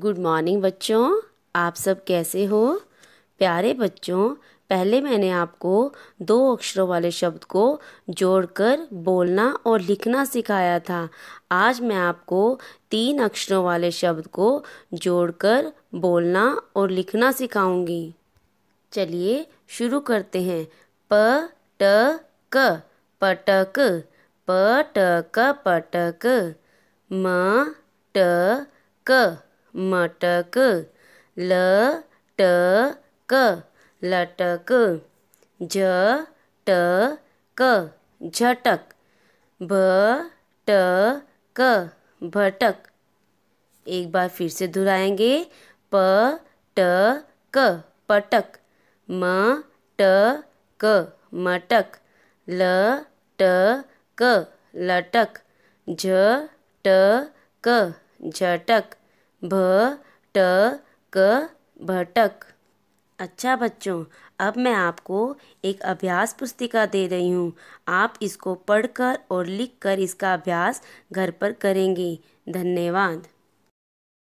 good morning बच्चों आप सब कैसे हो प्यारे बच्चों पहले मैंने आपको दो अक्षरों वाले शब्द को जोड़कर बोलना और लिखना सिखाया था आज मैं आपको तीन अक्षरों वाले शब्द को जोड़कर बोलना और लिखना सिखाऊंगी चलिए शुरू करते हैं प ट क पटक प ट क पटक म ट क मटक ल ट क लटक ज ट क झटक भ ट क भटक एक बार फिर से दोहराएंगे प ट क पटक म ट क मटक ल ट क लटक झ ट क झटक भ ट क भटक अच्छा बच्चों अब मैं आपको एक अभ्यास पुस्तिका दे रही हूँ आप इसको पढ़कर और लिखकर इसका अभ्यास घर पर करेंगे धन्यवाद